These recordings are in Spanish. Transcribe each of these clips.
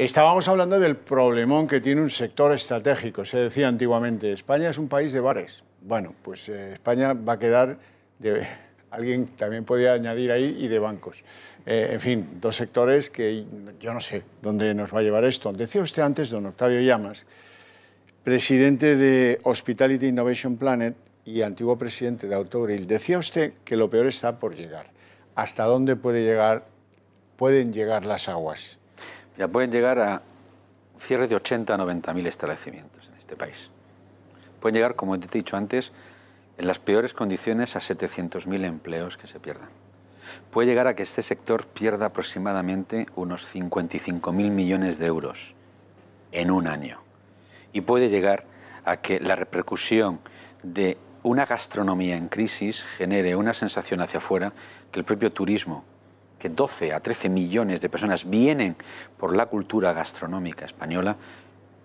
Estábamos hablando del problemón que tiene un sector estratégico. Se decía antiguamente, España es un país de bares. Bueno, pues eh, España va a quedar de... Alguien también podía añadir ahí y de bancos. Eh, en fin, dos sectores que yo no sé dónde nos va a llevar esto. Decía usted antes, don Octavio Llamas, presidente de Hospitality Innovation Planet y antiguo presidente de Autogrill, decía usted que lo peor está por llegar. ¿Hasta dónde pueden llegar las aguas? pueden llegar a cierre de 80 a 90 mil establecimientos en este país. Pueden llegar, como te he dicho antes, en las peores condiciones a 700.000 empleos que se pierdan. Puede llegar a que este sector pierda aproximadamente unos 55.000 millones de euros en un año. Y puede llegar a que la repercusión de una gastronomía en crisis genere una sensación hacia afuera que el propio turismo que 12 a 13 millones de personas vienen por la cultura gastronómica española,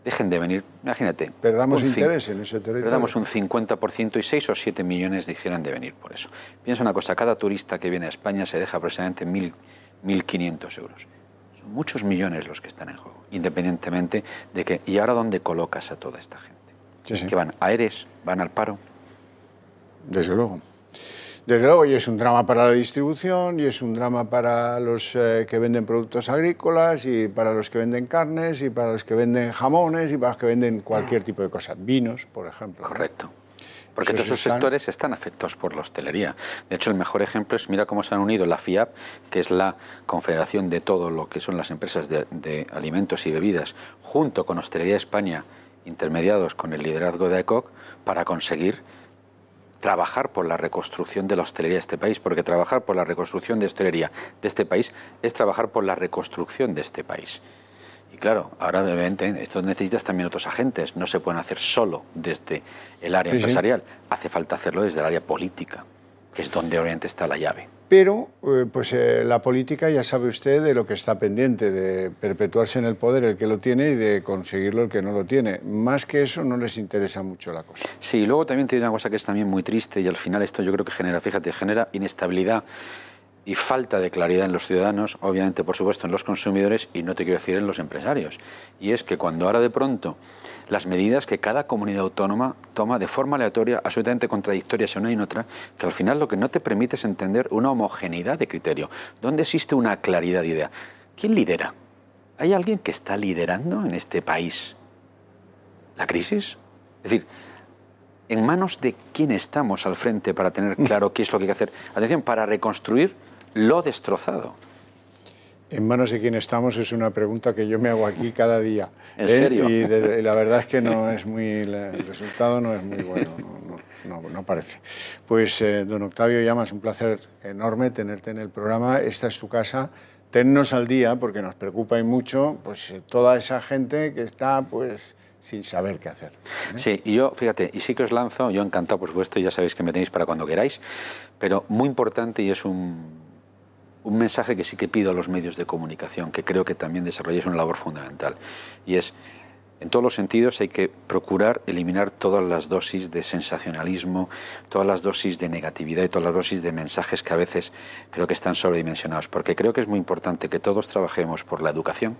dejen de venir, imagínate. Perdamos interés en ese territorio. Perdamos un 50% y 6 o 7 millones dijeran de venir por eso. Piensa una cosa, cada turista que viene a España se deja aproximadamente 1.500 euros. Son muchos millones los que están en juego, independientemente de que... ¿Y ahora dónde colocas a toda esta gente? Que van a Eres, van al paro. Desde luego. Desde luego, y es un drama para la distribución, y es un drama para los eh, que venden productos agrícolas, y para los que venden carnes, y para los que venden jamones, y para los que venden cualquier mm. tipo de cosas. Vinos, por ejemplo. Correcto. Porque todos esos sectores están afectados por la hostelería. De hecho, el mejor ejemplo es, mira cómo se han unido la FIAP, que es la confederación de todo lo que son las empresas de, alimentos y bebidas, junto con Hostelería España, intermediados con el liderazgo de ECOC, para conseguir trabajar por la reconstrucción de la hostelería de este país, porque trabajar por la reconstrucción de hostelería de este país es trabajar por la reconstrucción de este país. Y claro, ahora obviamente esto necesitas también otros agentes, no se pueden hacer solo desde el área empresarial, hace falta hacerlo desde el área política, que es donde obviamente está la llave. Pero eh, pues, eh, la política ya sabe usted de lo que está pendiente, de perpetuarse en el poder el que lo tiene y de conseguirlo el que no lo tiene. Más que eso no les interesa mucho la cosa. Sí, luego también tiene una cosa que es también muy triste y al final esto yo creo que genera, fíjate, genera inestabilidad y falta de claridad en los ciudadanos, obviamente por supuesto en los consumidores y no te quiero decir en los empresarios. Y es que cuando ahora de pronto las medidas que cada comunidad autónoma toma de forma aleatoria, absolutamente contradictorias una y en otra, que al final lo que no te permite es entender una homogeneidad de criterio, ¿Dónde existe una claridad de idea. ¿Quién lidera? ¿Hay alguien que está liderando en este país la crisis? Es decir, ¿en manos de quién estamos al frente para tener claro qué es lo que hay que hacer? Atención, para reconstruir lo destrozado. En manos de quién estamos es una pregunta que yo me hago aquí cada día. ¿En ¿eh? serio? Y, la verdad es que no es muy, el resultado no es muy bueno, no, parece. Pues, eh, don Octavio Llamas, un placer enorme tenerte en el programa. Esta es tu casa tennos al día, porque nos preocupa y mucho pues, eh, toda esa gente que está pues, sin saber qué hacer. Sí, y yo, fíjate, y sí que os lanzo, yo encantado, por supuesto, ya sabéis que me tenéis para cuando queráis, pero muy importante y es un un mensaje que sí que pido a los medios de comunicación, que creo que también es una labor fundamental, y es, en todos los sentidos hay que procurar eliminar todas las dosis de sensacionalismo, todas las dosis de negatividad y todas las dosis de mensajes que a veces creo que están sobredimensionados, porque creo que es muy importante que todos trabajemos por la educación,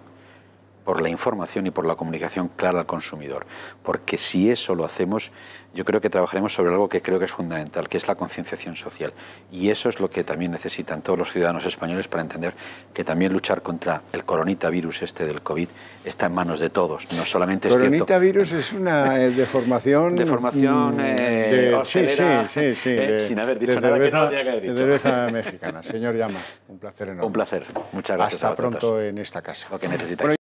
por la información y por la comunicación clara al consumidor. Porque si eso lo hacemos, yo creo que trabajaremos sobre algo que creo que es fundamental, que es la concienciación social. Y eso es lo que también necesitan todos los ciudadanos españoles para entender que también luchar contra el coronavirus este del COVID está en manos de todos. No solamente es coronavirus es una deformación... Eh, deformación de, mm, eh, sí, sí, sí, eh, sin haber dicho nada que no que haber dicho. De mexicana. Señor Llamas, un placer enorme. Un placer. Muchas gracias. Hasta pronto en esta casa. Lo que necesitáis.